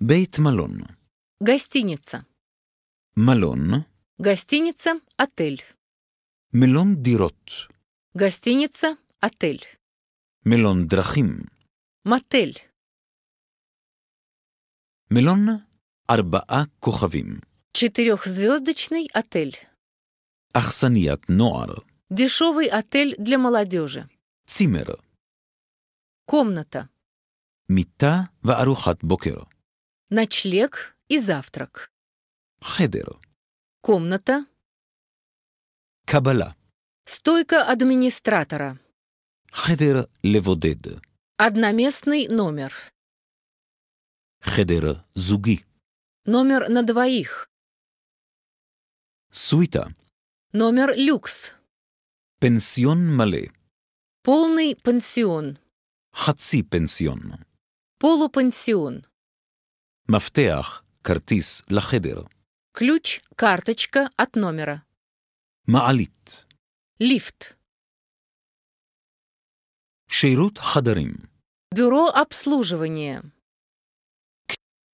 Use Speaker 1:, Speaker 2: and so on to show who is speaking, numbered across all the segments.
Speaker 1: Бейт Малон.
Speaker 2: Гостиница.
Speaker 1: Малон.
Speaker 2: Гостиница, отель.
Speaker 1: Мелон дирот.
Speaker 2: Гостиница, отель.
Speaker 1: Мелон драхим. Мотель. Мелон арбаа кохавим.
Speaker 2: Четырехзвездочный отель.
Speaker 1: Ахсаният ноар.
Speaker 2: Дешевый отель для молодежи. Цимер. Комната.
Speaker 1: Мита ва арухат бокер.
Speaker 2: Ночлег и завтрак. Хедеро. Комната. Кабала. Стойка администратора.
Speaker 1: Хедер леводед.
Speaker 2: Одноместный номер.
Speaker 1: Хедер зуги.
Speaker 2: Номер на двоих.
Speaker 1: Суита.
Speaker 2: Номер люкс.
Speaker 1: Пенсион мале.
Speaker 2: Полный пансион.
Speaker 1: Хаци пенсион.
Speaker 2: Полупансион.
Speaker 1: מפתח, כרטיס לחדר.
Speaker 2: ключ, карточка от номера.
Speaker 1: Маалит. лифт. Шейрут Хадарим.
Speaker 2: бюро обслуживания.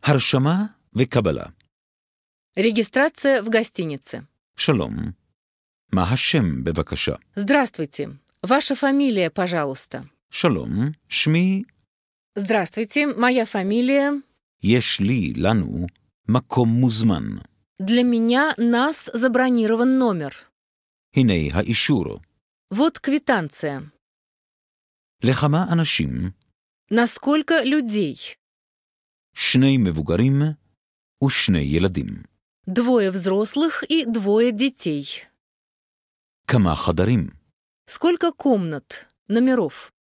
Speaker 1: הרשמה וקבלה.
Speaker 2: регистрация в гостинице.
Speaker 1: Шалом. Махашем Бевакаша.
Speaker 2: Здравствуйте. Ваша фамилия, пожалуйста.
Speaker 1: Шалом, Шми.
Speaker 2: Здравствуйте, моя фамилия...
Speaker 1: יש лану, маком музман.
Speaker 2: Для меня нас забронирован номер.
Speaker 1: Хиней ха האישור.
Speaker 2: Вот квитанция.
Speaker 1: Лехама אנשים?
Speaker 2: Насколько людей?
Speaker 1: שני у ושני ילדים.
Speaker 2: Двое взрослых и двое детей.
Speaker 1: Кама хадарим?
Speaker 2: Сколько комнат, номеров?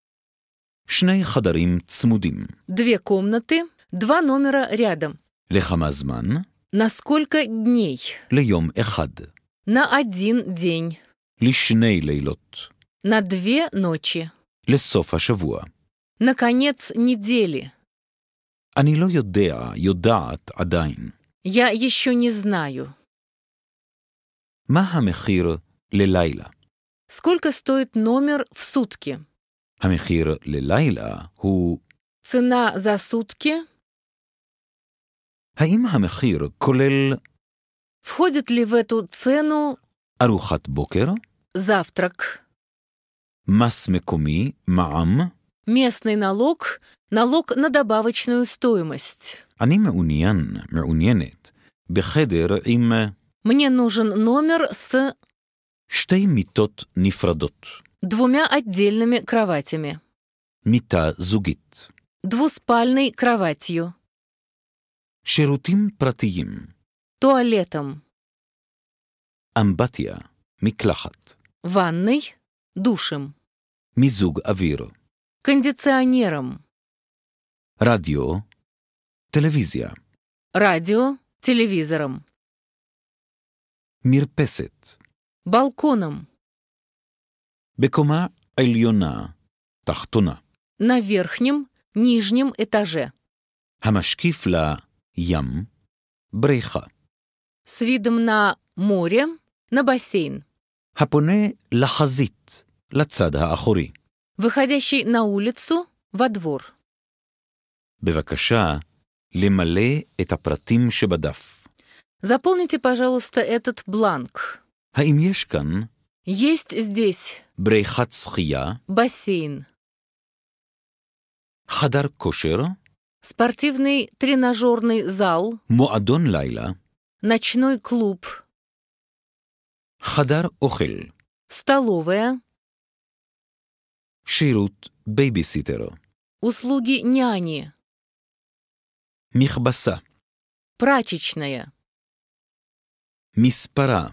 Speaker 1: שני хадарим цмудим.
Speaker 2: Две комнаты Два номера рядом.
Speaker 1: Лехамазман. זמן?
Speaker 2: На сколько дней?
Speaker 1: Леем эхад.
Speaker 2: На один день.
Speaker 1: לשני лейлот.
Speaker 2: На две ночи.
Speaker 1: לסוף השבוע.
Speaker 2: На конец недели.
Speaker 1: אני לא יודע, адайн.
Speaker 2: Я еще не знаю.
Speaker 1: מה המחיר ללילה?
Speaker 2: Сколько стоит номер в сутки?
Speaker 1: המחיר лелайла ху.
Speaker 2: Цена за сутки
Speaker 1: האם המחיר כולל...
Speaker 2: Входит ли в эту цену
Speaker 1: ארוחת בוקר?
Speaker 2: завтрак,
Speaker 1: מס מקומי, מע"מ?
Speaker 2: местный налог, налог на добавочную стоимость?
Speaker 1: אני מעוניין, מעוניינת, בחדר עם אה,
Speaker 2: Мне нужен номер с
Speaker 1: שתי מיטות נפרדות,
Speaker 2: двумя отдельными кроватями,
Speaker 1: מיטה זוגית,
Speaker 2: двуспальной кроватью,
Speaker 1: שירותים פרטיים.
Speaker 2: туалетом.
Speaker 1: אמבטיה, מקלחת.
Speaker 2: Ванной, душем,
Speaker 1: מיזוג אוויר.
Speaker 2: кондиционером,
Speaker 1: רדיו, טלוויזיה.
Speaker 2: радио, телевизором,
Speaker 1: מרפסת.
Speaker 2: балконом,
Speaker 1: בקומה עליונה, תחתונה.
Speaker 2: на верхнем, нижнем этаже,
Speaker 1: המשקיף לה ям, брейха.
Speaker 2: С видом на море, на бассейн.
Speaker 1: הפונה лахазит лацада האחורי.
Speaker 2: выходящий на улицу, во двор.
Speaker 1: бевакаша למלא את הפרטים שבדף.
Speaker 2: Заполните, пожалуйста, этот бланк.
Speaker 1: האם
Speaker 2: Есть здесь
Speaker 1: брейхат שחייה,
Speaker 2: бассейн,
Speaker 1: хадар кошера
Speaker 2: спортивный тренажерный зал,
Speaker 1: муадон лайла,
Speaker 2: ночной клуб,
Speaker 1: хадар охель,
Speaker 2: столовая,
Speaker 1: ширут бейбиситеру,
Speaker 2: услуги няни,
Speaker 1: михбаса,
Speaker 2: прачечная,
Speaker 1: миспара,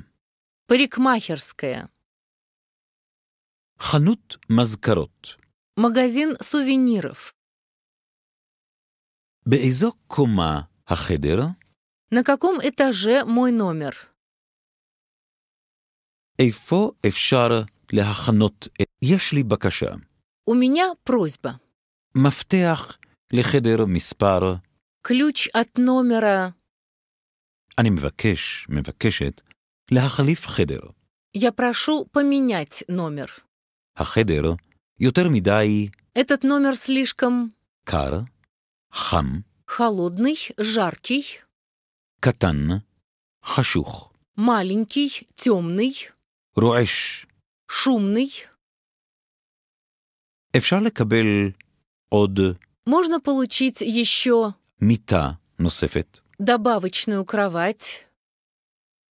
Speaker 2: парикмахерская,
Speaker 1: ханут мазкарот,
Speaker 2: магазин сувениров.
Speaker 1: באיזו קומה החדר?
Speaker 2: נקקום את этаже מוי נומר.
Speaker 1: איפה אפשר להכנות? יש לי בקשה.
Speaker 2: ומיניה меня
Speaker 1: מפתח לחדר מספר.
Speaker 2: קלוץ' את נומרה.
Speaker 1: אני מבקש, מבקשת, להחליף חדר.
Speaker 2: יא פרשו поменять נומר.
Speaker 1: החדר יותר מדי...
Speaker 2: את את נומר סלישקם.
Speaker 1: קר. хам.
Speaker 2: Холодный, жаркий.
Speaker 1: Катан. Хашух.
Speaker 2: Маленький, темный.
Speaker 1: Руэш.
Speaker 2: Шумный.
Speaker 1: אפשר кабель од
Speaker 2: Можно получить еще...
Speaker 1: мита носефет
Speaker 2: Добавочную кровать.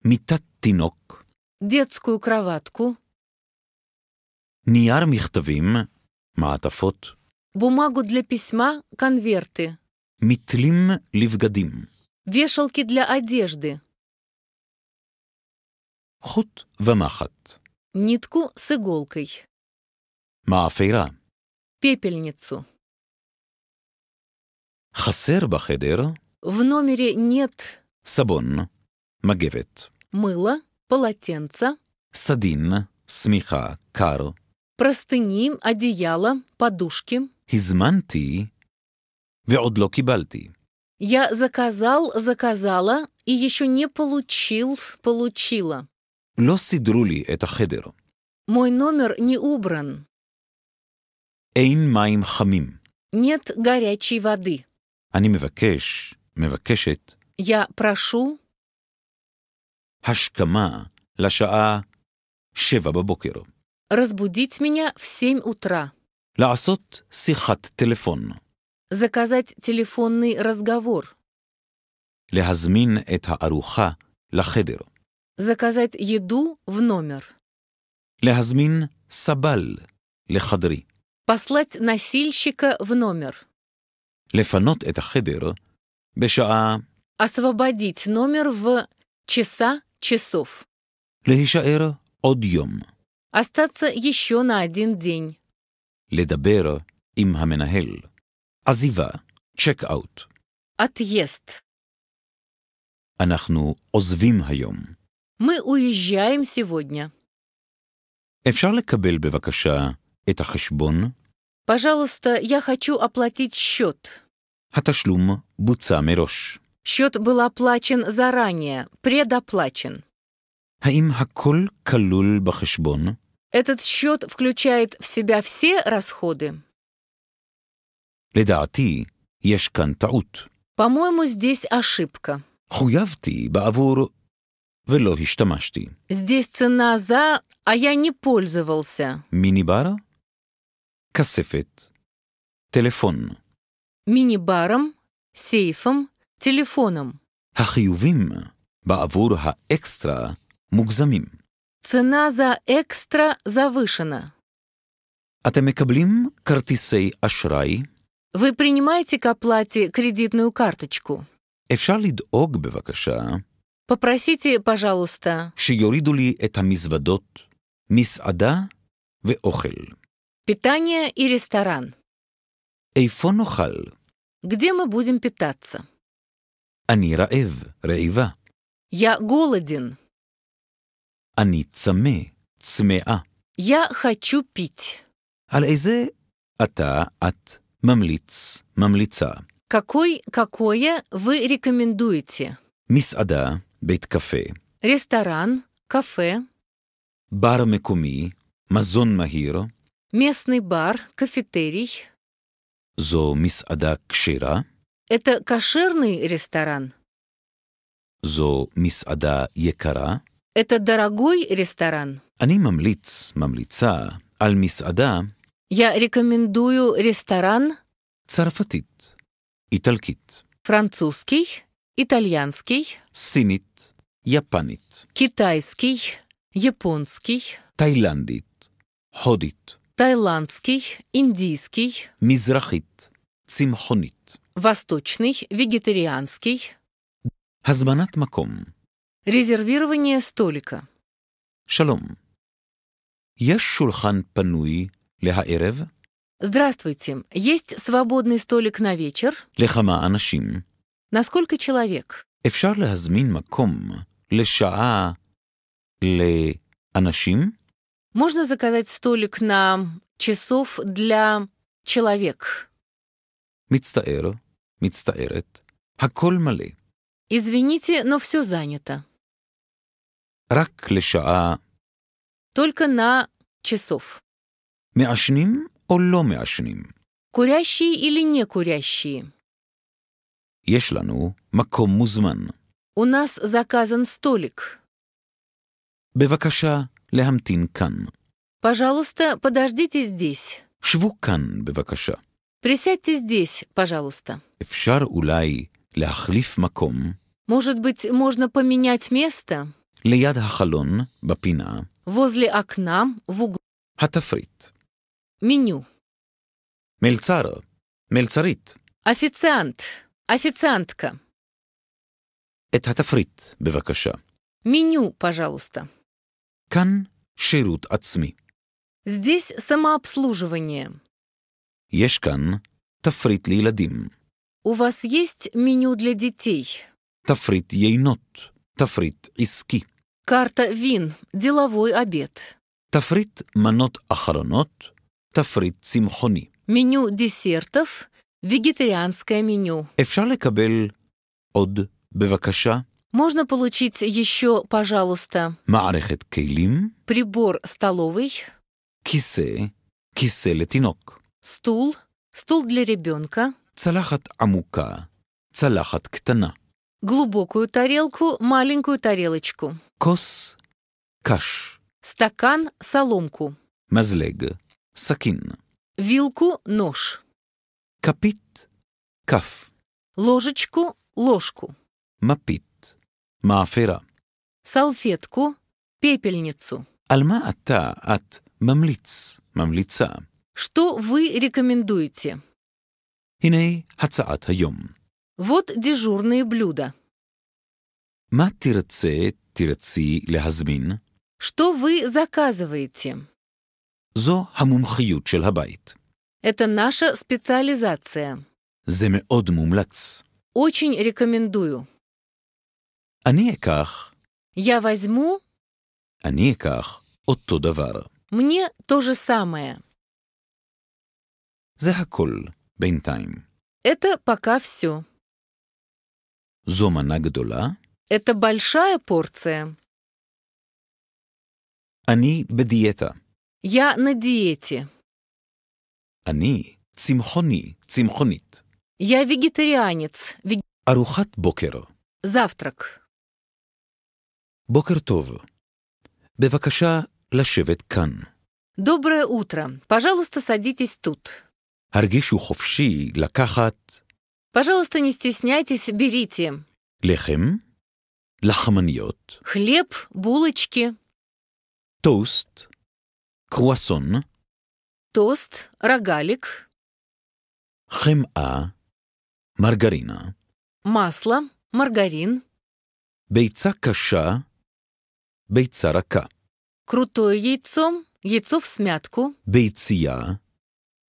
Speaker 1: мита тинок
Speaker 2: Детскую кроватку.
Speaker 1: ниар מכתבים, матафот
Speaker 2: бумагу для письма, конверты.
Speaker 1: метлим לבגדים.
Speaker 2: Вешалки для одежды. חוט
Speaker 1: ומחט.
Speaker 2: Нитку с иголкой.
Speaker 1: מאפרה.
Speaker 2: Пепельницу.
Speaker 1: хасер בחדר
Speaker 2: В номере нет
Speaker 1: сабон, магевет,
Speaker 2: мыло, полотенца,
Speaker 1: садин, שמיכה, קר,
Speaker 2: простыни, одеяла, подушки.
Speaker 1: הזמנתי ועוד לא
Speaker 2: Я заказал, заказала и еще не получил, получила.
Speaker 1: לא סידרו לי את
Speaker 2: Мой номер не убран.
Speaker 1: אין מים חמים.
Speaker 2: Нет горячей воды.
Speaker 1: אני מבקש, מבקשת,
Speaker 2: Я прошу
Speaker 1: השכמה לשעה שבע בבוקר.
Speaker 2: разбудить меня в семь утра.
Speaker 1: לעשות שיחת טלפון.
Speaker 2: Заказать телефонный разговор.
Speaker 1: להזמין את הארוחה לחדר.
Speaker 2: Заказать еду в номер.
Speaker 1: להזמין סבל לחדרי.
Speaker 2: Послать носильщика в номер.
Speaker 1: לפנות את החדר בשעה
Speaker 2: Освободить номер в часа часов.
Speaker 1: להישאר עוד יום.
Speaker 2: Остаться еще на один день.
Speaker 1: לדבר עם המנהל, עזיבה, צ'ק אאוט.
Speaker 2: את יסט.
Speaker 1: אנחנו עוזבים היום.
Speaker 2: Мы уезжаем סיבודניה.
Speaker 1: אפשר לקבל בבקשה את החשבון?
Speaker 2: פז'לוסטה я хочу оплатить счет.
Speaker 1: התשלום בוצע מראש.
Speaker 2: שוט בלה פלאצ'ן זרניה, заранее, פלאצ'ן.
Speaker 1: האם הכל כלול בחשבון?
Speaker 2: Этот счет включает в себя все расходы?
Speaker 1: לדעתי, יש כאן טעות.
Speaker 2: По-моему, здесь ошибка.
Speaker 1: חויבתי בעבור ולא השתמשתי.
Speaker 2: Здесь цена за, а я не пользовался.
Speaker 1: מיניבר? כספת. טלפון.
Speaker 2: Минибаром, сейфом, телефоном.
Speaker 1: החיובים ха экстра мукзамим.
Speaker 2: Цена за экстра завышена.
Speaker 1: Атамикаблим картисей ашрай.
Speaker 2: Вы принимаете к оплате кредитную карточку?
Speaker 1: Эфшалид ог бевакаша.
Speaker 2: Попросите, пожалуйста,
Speaker 1: Шиоридули это мизвадот, המזוודות, в охель.
Speaker 2: питание и ресторан.
Speaker 1: איפה נאכל?
Speaker 2: Где мы будем питаться?
Speaker 1: אני רעב, רעיבה.
Speaker 2: Я голоден.
Speaker 1: אני צמא, צמאה.
Speaker 2: יא חצ'ו פית.
Speaker 1: על איזה אתה, את, ממליץ, ממליצה?
Speaker 2: Какой, какое вы рекомендуете?
Speaker 1: Мисада, бейт кафе.
Speaker 2: Ресторан, кафе.
Speaker 1: Бар мекуми, мазон махиро.
Speaker 2: Местный бар, кафетерий.
Speaker 1: Зо мисада кшира.
Speaker 2: Это кошерный ресторан.
Speaker 1: Зо мисада екара.
Speaker 2: Это дорогой ресторан?
Speaker 1: אני ממליץ, ממליצה, על מסעדה
Speaker 2: Я рекомендую ресторан
Speaker 1: צרפתית, איטלקית,
Speaker 2: французский, итальянский,
Speaker 1: синит, японит,
Speaker 2: китайский, японский,
Speaker 1: таиландит, ходит,
Speaker 2: таиландский, индийский,
Speaker 1: мизрахит, цимхонит,
Speaker 2: восточный, вегетарианский.
Speaker 1: הזמנת Маком.
Speaker 2: Резервирование столика.
Speaker 1: Шалом. Есть шулхан пануи лехаэрев?
Speaker 2: Здравствуйте. Есть свободный столик на вечер?
Speaker 1: Лехама анашим.
Speaker 2: На сколько человек?
Speaker 1: Эфшар лехазмин маком лешаа леанашим?
Speaker 2: Можно заказать столик на часов для человек?
Speaker 1: Мицтаэр, мицтаэрет, хаколь
Speaker 2: Извините, но все занято.
Speaker 1: Рак לשעה.
Speaker 2: Только на часов.
Speaker 1: Мяшним או לא מעשנים?
Speaker 2: Курящие или не курящие?
Speaker 1: Ешлану маком מקום
Speaker 2: У нас заказан столик.
Speaker 1: Бевакаша лехамтин кан.
Speaker 2: Пожалуйста, подождите здесь.
Speaker 1: Швукан бевакаша.
Speaker 2: Присядьте здесь, пожалуйста.
Speaker 1: אפשר אולי להחליף מקום?
Speaker 2: Может быть, можно поменять место?
Speaker 1: ליד החלון, בפינה.
Speaker 2: возле окна, в углу.
Speaker 1: התפריט. меню. מלצר, מלצרית.
Speaker 2: официант, официантка.
Speaker 1: את התפריט, בבקשה.
Speaker 2: меню, пожалуйста.
Speaker 1: כאן שירות עצמי.
Speaker 2: здесь самообслуживание.
Speaker 1: יש כאן תפריט לילדים.
Speaker 2: У вас есть меню для детей?
Speaker 1: תפריט יינות, תפריט עסקי.
Speaker 2: Карта ВИН. Деловой обед.
Speaker 1: Тафрит манот ахаронот. Тафрит цимхони.
Speaker 2: Меню десертов. Вегетарианское меню.
Speaker 1: Эфшале кабель од бевакаша.
Speaker 2: Можно получить еще, пожалуйста.
Speaker 1: Маарехет кейлим.
Speaker 2: Прибор столовый.
Speaker 1: Кисе. Кисе летинок.
Speaker 2: Стул. Стул для ребенка.
Speaker 1: Цалахат амука. Цалахат ктана
Speaker 2: глубокую тарелку, маленькую тарелочку.
Speaker 1: Кос – каш.
Speaker 2: Стакан – соломку.
Speaker 1: Мазлег – сакин.
Speaker 2: Вилку – нож. Капит
Speaker 1: – каф.
Speaker 2: Ложечку – ложку.
Speaker 1: Мапит – мафера.
Speaker 2: Салфетку – пепельницу.
Speaker 1: Альма ата от мамлиц – мамлица.
Speaker 2: Что вы рекомендуете?
Speaker 1: Хиней хацаат хайом.
Speaker 2: Вот дежурные блюда.
Speaker 1: מה תרצה, תרצי להזמין?
Speaker 2: Что вы заказываете?
Speaker 1: Зо המומחיות של הבית.
Speaker 2: Это наша специализация.
Speaker 1: Земе מאוד מומלץ.
Speaker 2: Очень рекомендую.
Speaker 1: אני אקח,
Speaker 2: Я возьму,
Speaker 1: אני אקח אותו דבר.
Speaker 2: мне то же самое.
Speaker 1: זה бейнтайм.
Speaker 2: Это пока все. זו מנה Это большая порция.
Speaker 1: אני בדיאטה.
Speaker 2: Я на диете.
Speaker 1: Они цимхони цимхонит.
Speaker 2: Я вегетарианец. Вег...
Speaker 1: ארוחת בוקר.
Speaker 2: Завтрак.
Speaker 1: בוקר טוב. בבקשה לשבת כאן.
Speaker 2: Доброе утро. Пожалуйста, садитесь тут.
Speaker 1: הרגישו хофши лакахат.
Speaker 2: Пожалуйста, не стесняйтесь, берите.
Speaker 1: Лехем, лахманьот.
Speaker 2: Хлеб, булочки.
Speaker 1: Тост, круассон.
Speaker 2: Тост, рогалик.
Speaker 1: Хем'а, маргарина.
Speaker 2: Масло, маргарин.
Speaker 1: Бейца каша, бейца рака.
Speaker 2: Крутое яйцо, яйцо в смятку.
Speaker 1: Бейция,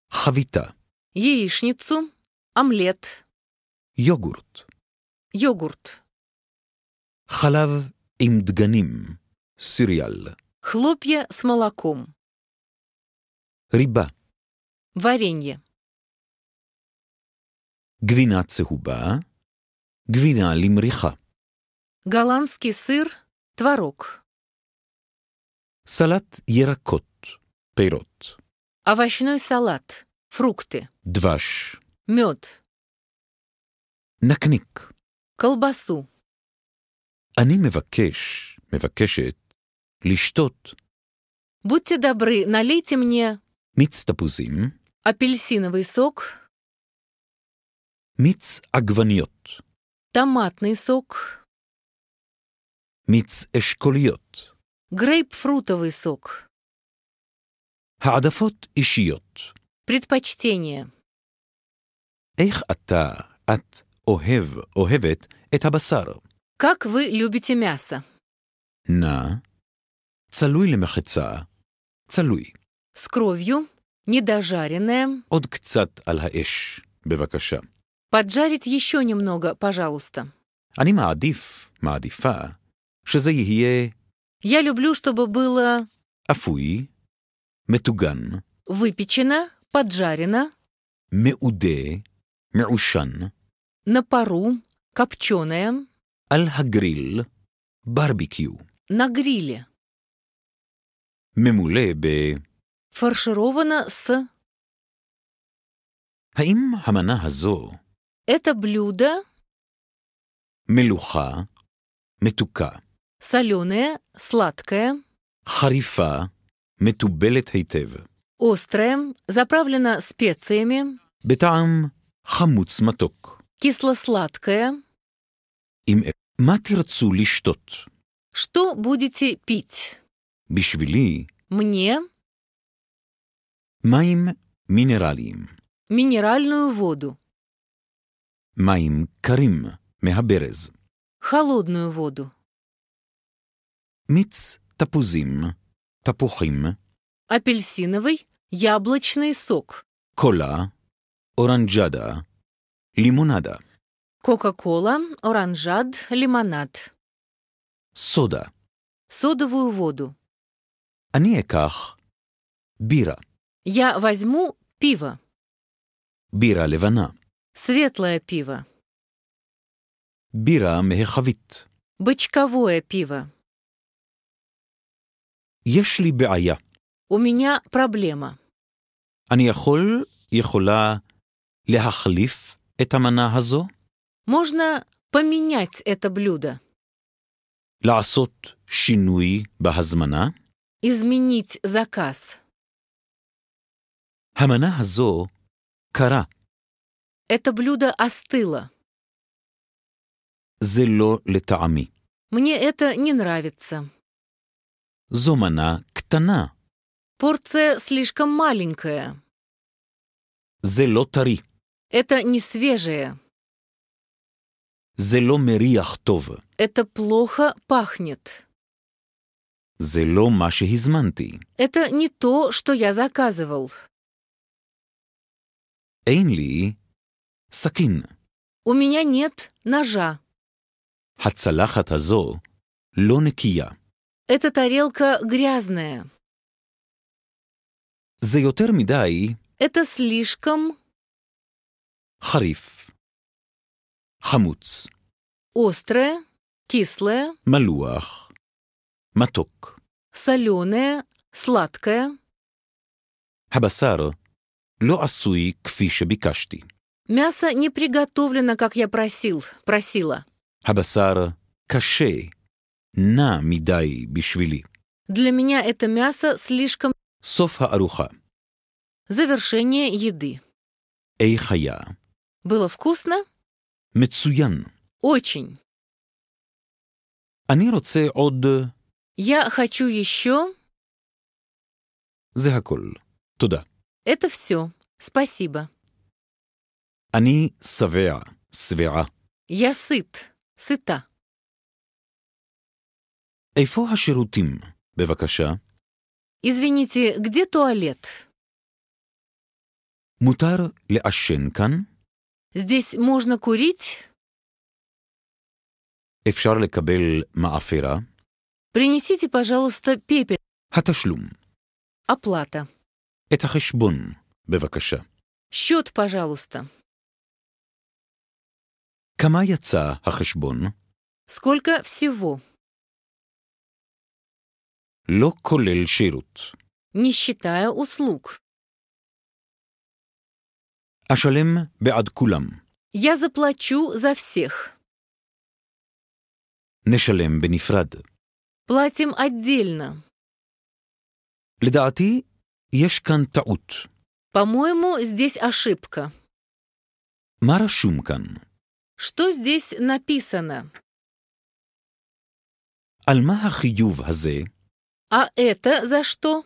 Speaker 1: хавита.
Speaker 2: Яичницу, омлет
Speaker 1: йогурт, йогурт, חלב עם דגנים, סיריאל.
Speaker 2: חלופיה с молоком. ריבה. варенье,
Speaker 1: גבינה צהובה, גבינה למריחה.
Speaker 2: голландский сыр, творог.
Speaker 1: Салат яракот, пейрот.
Speaker 2: Овощной салат, фрукты.
Speaker 1: Дваш. Мед. נקניק.
Speaker 2: קלבסו.
Speaker 1: אני מבקש, מבקשת, לשתות.
Speaker 2: Будьте добры, налейте мне...
Speaker 1: מיץ תפוזים.
Speaker 2: апельсиновый сок,
Speaker 1: מיץ עגבניות.
Speaker 2: томатный сок,
Speaker 1: מיץ אשכוליות.
Speaker 2: грейпфрутовый сок.
Speaker 1: העדפות אישיות.
Speaker 2: Предпочтение.
Speaker 1: איך אתה, את, אוהב, אוהבת, את הבשר.
Speaker 2: Как вы любите мясо?
Speaker 1: На. Целуй למחצה. Целуй.
Speaker 2: С кровью. Недожаренное.
Speaker 1: Од кцат аль хаэш. Бевакаша.
Speaker 2: Поджарить еще немного, пожалуйста.
Speaker 1: אני מעדיף, מעדיפה, שזה יהיה...
Speaker 2: Я люблю, чтобы было...
Speaker 1: אפוי, מטוגן,
Speaker 2: выпечено, поджарено,
Speaker 1: מעודה, מעושן,
Speaker 2: на пару, копченое.
Speaker 1: Аль-Хагриль, барбекю.
Speaker 2: На гриле.
Speaker 1: Мемулебе.
Speaker 2: Фаршировано с...
Speaker 1: האם хамана хазо
Speaker 2: Это блюдо
Speaker 1: мелуха метука
Speaker 2: соленое, сладкое,
Speaker 1: харифа метубелет היטב,
Speaker 2: острое, заправлено специями,
Speaker 1: בטעם חמוץ מתוק,
Speaker 2: Кисло-сладкое.
Speaker 1: Им матерцу лишь тот.
Speaker 2: Что будете пить?
Speaker 1: Бишвили. Мне. Маим минералием.
Speaker 2: Минеральную воду.
Speaker 1: Маим карим мехаберез.
Speaker 2: Холодную воду.
Speaker 1: Миц тапузим. Тапухим.
Speaker 2: Апельсиновый, яблочный сок.
Speaker 1: Кола, оранжада, лимонада.
Speaker 2: Кока-кола, оранжад, лимонад. Сода. Содовую воду.
Speaker 1: Аниеках. Бира.
Speaker 2: Я возьму пиво.
Speaker 1: Бира левана.
Speaker 2: Светлое пиво.
Speaker 1: Бира мехавит.
Speaker 2: Бычковое пиво.
Speaker 1: יש לי בעיה.
Speaker 2: У меня проблема.
Speaker 1: אני ехола, יכולה, להחליף это манагазо?
Speaker 2: Можно поменять это блюдо.
Speaker 1: Ласот шинуи багазмана?
Speaker 2: Изменить заказ.
Speaker 1: Хаманагазо кара.
Speaker 2: Это блюдо остыло.
Speaker 1: Зело летами.
Speaker 2: Мне это не нравится.
Speaker 1: Зомана ктана.
Speaker 2: Порция слишком маленькая.
Speaker 1: Зело тари.
Speaker 2: Это не свежее.
Speaker 1: Зело мериях
Speaker 2: Это плохо пахнет.
Speaker 1: Зело маши
Speaker 2: Это не то, что я заказывал.
Speaker 1: Эйнли сакин.
Speaker 2: У меня нет ножа.
Speaker 1: Хацалахат азо лонекия.
Speaker 2: Эта тарелка грязная. זה Это слишком
Speaker 1: خريف خموتس
Speaker 2: острое, кислое,
Speaker 1: ملوخ маток
Speaker 2: соленое, сладкое,
Speaker 1: حبسارة لو асуи كفيش бикашти
Speaker 2: мясо не приготовлено, как я просил, просила,
Speaker 1: حبسارة كاشي на мидай بشفيلي
Speaker 2: для меня это мясо слишком
Speaker 1: софа аруха
Speaker 2: завершение еды
Speaker 1: эйхая خيا
Speaker 2: было вкусно?
Speaker 1: מצוין. Очень. אני רוצה עוד...
Speaker 2: Я хочу еще...
Speaker 1: זה הכל. תודה.
Speaker 2: Это все. Спасибо.
Speaker 1: אני שבע, שבעה.
Speaker 2: Я сыт, сыта.
Speaker 1: איפה השירותים? בבקשה.
Speaker 2: Извините, где туалет?
Speaker 1: מותר לעשן כאן?
Speaker 2: здесь можно курить?
Speaker 1: Принесите,
Speaker 2: пожалуйста, пепель. Хаташлюм. Оплата.
Speaker 1: Это хашбун, бевакаша.
Speaker 2: Счет, пожалуйста.
Speaker 1: Кама яца хашбун?
Speaker 2: Сколько всего?
Speaker 1: Ло ширут.
Speaker 2: Не считая услуг.
Speaker 1: Ашалем беад
Speaker 2: Я заплачу за всех.
Speaker 1: Нешалем бенифрад.
Speaker 2: Платим отдельно.
Speaker 1: Ледаати ешкан таут.
Speaker 2: По-моему, здесь ошибка.
Speaker 1: Мара Что
Speaker 2: здесь написано?
Speaker 1: Альмаха хазе.
Speaker 2: А это за что?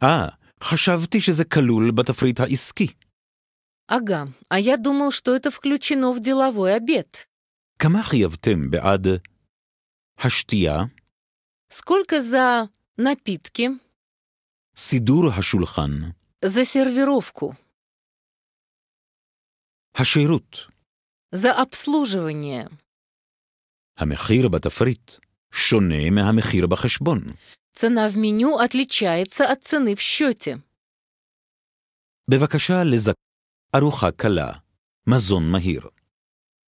Speaker 1: А, חשבתי שזה כלול בתפריט העסקי.
Speaker 2: Ага, היה я думал, что это включено в
Speaker 1: כמה חייבתם בעד השתייה,
Speaker 2: סקול כזה נפיתקי.
Speaker 1: סידור השולחן,
Speaker 2: זה сервировку,
Speaker 1: השירות,
Speaker 2: זה אבסלוז'וויניה.
Speaker 1: המחיר בתפריט שונה מהמחיר בחשבון.
Speaker 2: Цена в меню отличается от цены в счете.
Speaker 1: Бевакаша лизак ארוחה קלה, מזון מהיר.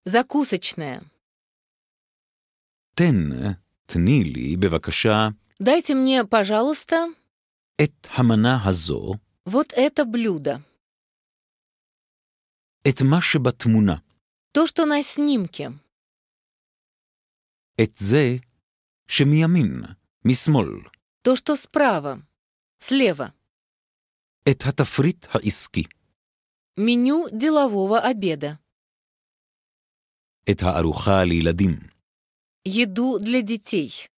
Speaker 2: Закусочная.
Speaker 1: Тен тнили бевакаша.
Speaker 2: Дайте мне, пожалуйста,
Speaker 1: Эт хамана хазо.
Speaker 2: вот это блюдо.
Speaker 1: Эт מה батмуна.
Speaker 2: То, что на снимке.
Speaker 1: Эт зе שמימין, משמאל.
Speaker 2: То, что справа. Слева.
Speaker 1: Это התפריט העסקי.
Speaker 2: Меню делового обеда.
Speaker 1: Это הארוחה לילדים.
Speaker 2: Еду для детей.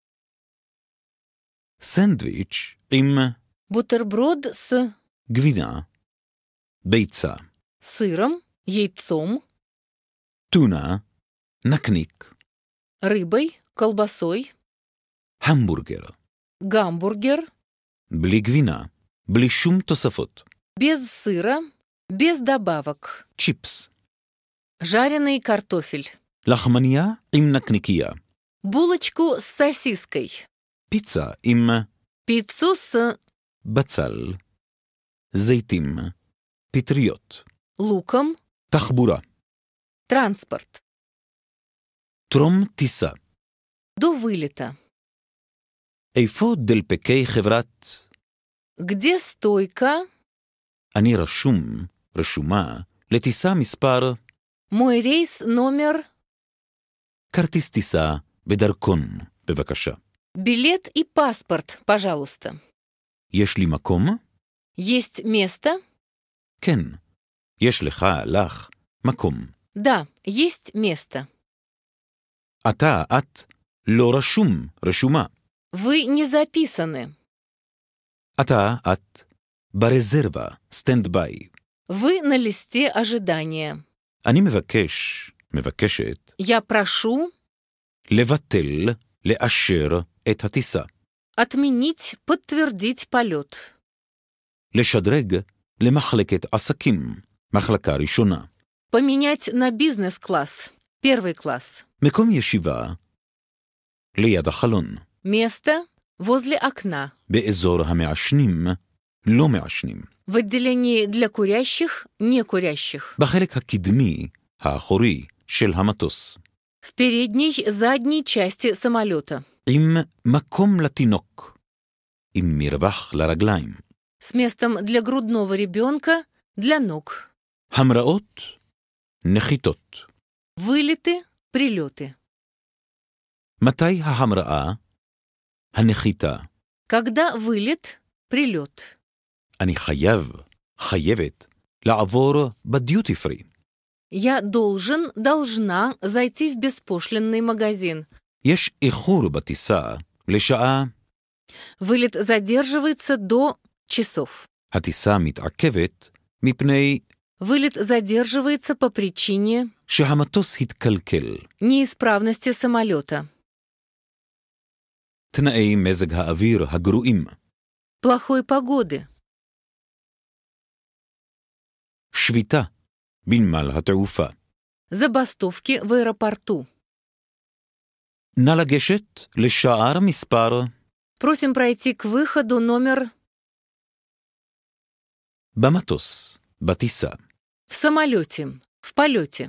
Speaker 1: Сэндвич им.
Speaker 2: бутерброд с
Speaker 1: Гвина. Бейца.
Speaker 2: сыром, яйцом,
Speaker 1: туна, накник.
Speaker 2: рыбой, колбасой, המבורגר. гамбургер.
Speaker 1: בלי גבינה, בלי
Speaker 2: без сыра, без добавок. Чипс. жареный картофель.
Speaker 1: לחמניה עם נקניקייה.
Speaker 2: булочку с сосиской.
Speaker 1: Пицца им.
Speaker 2: пиццу с...
Speaker 1: בצל. זיתים. פטריות. луком. Тахбура. транспорт. Тром тиса.
Speaker 2: До вылета.
Speaker 1: איפה דלפקי חברת.
Speaker 2: גדיה סטויקה?
Speaker 1: אני רשום, רשומה, לטיסה מספר...
Speaker 2: מוי רייס נומר?
Speaker 1: כרטיס טיסה ודרכון, בבקשה.
Speaker 2: בילט אי פספורט, פז'לוסטה.
Speaker 1: יש לי מקום?
Speaker 2: יסט מסטה?
Speaker 1: כן. יש לך, לך, מקום.
Speaker 2: דה, есть מסטה.
Speaker 1: אתה, את, לא רשום, רשומה.
Speaker 2: Вы не записаны.
Speaker 1: Ата от барезерва стендбай.
Speaker 2: Вы на листе ожидания.
Speaker 1: Они מבקש, מבקשת,
Speaker 2: Я прошу
Speaker 1: לבטל, לאשר את הטיסה,
Speaker 2: отменить, подтвердить полет.
Speaker 1: לשדרג למחלקת асаким מחלקה ראשונה.
Speaker 2: Поменять на бизнес-класс, первый класс.
Speaker 1: מקום ישיבה ליד החלון.
Speaker 2: Место возле окна.
Speaker 1: באזור המעשנים, לא מעשנים.
Speaker 2: В отделении для курящих, не курящих.
Speaker 1: בחלק הקדמי, האחורי, של המטוס.
Speaker 2: В передней, задней части самолета.
Speaker 1: עם מקום לתינוק. עם מרווח לרגליים.
Speaker 2: С местом для грудного ребенка, для ног.
Speaker 1: המראות, נחיתות.
Speaker 2: Вылеты, прилеты.
Speaker 1: מתי ההמראה? הנחיתה.
Speaker 2: Когда вылет, прилет.
Speaker 1: אני חייב, חייבת, לעבור בדיוטי פרי.
Speaker 2: Я должен, должна зайти в беспошлинный магазин.
Speaker 1: יש איחור בטיסה לשעה.
Speaker 2: Вылет задерживается до часов.
Speaker 1: הטיסה מתעכבת מפני...
Speaker 2: Вылет задерживается по причине...
Speaker 1: שהמטוס התקלקל.
Speaker 2: Неисправности самолета.
Speaker 1: תנאי מזג האוויר הגרועים.
Speaker 2: פלחוי погоды.
Speaker 1: שביתה בנמל התעופה.
Speaker 2: זה בסטופקי ואירופרטו.
Speaker 1: נא לגשת לשער מספר
Speaker 2: פרוסים пройти к выходу номер
Speaker 1: במטוס, בטיסה.
Speaker 2: в самолете,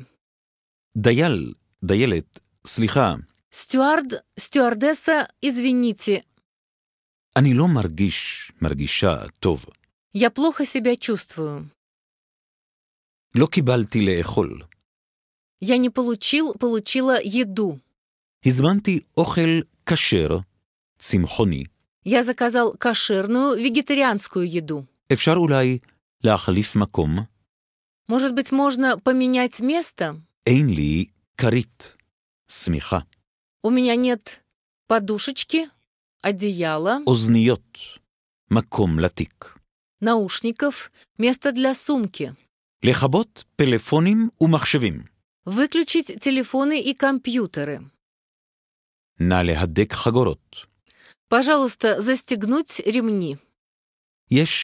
Speaker 1: דייל, דיילת, סליחה,
Speaker 2: Стюард, стюардесса, извините.
Speaker 1: Анило Маргиш, Маргиша, מרגישה
Speaker 2: Я плохо себя чувствую.
Speaker 1: לא קיבלתי לאכול.
Speaker 2: Я не получил, получила еду.
Speaker 1: Изманти охел кашер צמחוני.
Speaker 2: Я заказал кашерную вегетарианскую еду.
Speaker 1: אפשר אולי להחליף מקום?
Speaker 2: Может быть, можно поменять место?
Speaker 1: אין карит כרית,
Speaker 2: у меня нет подушечки, одеяла.
Speaker 1: Озньет. Маком латик.
Speaker 2: Наушников. Место для сумки.
Speaker 1: Лехабот, телефоним у махшевим.
Speaker 2: Выключить телефоны и компьютеры.
Speaker 1: Налехадек хагород.
Speaker 2: Пожалуйста, застегнуть ремни.
Speaker 1: Ешь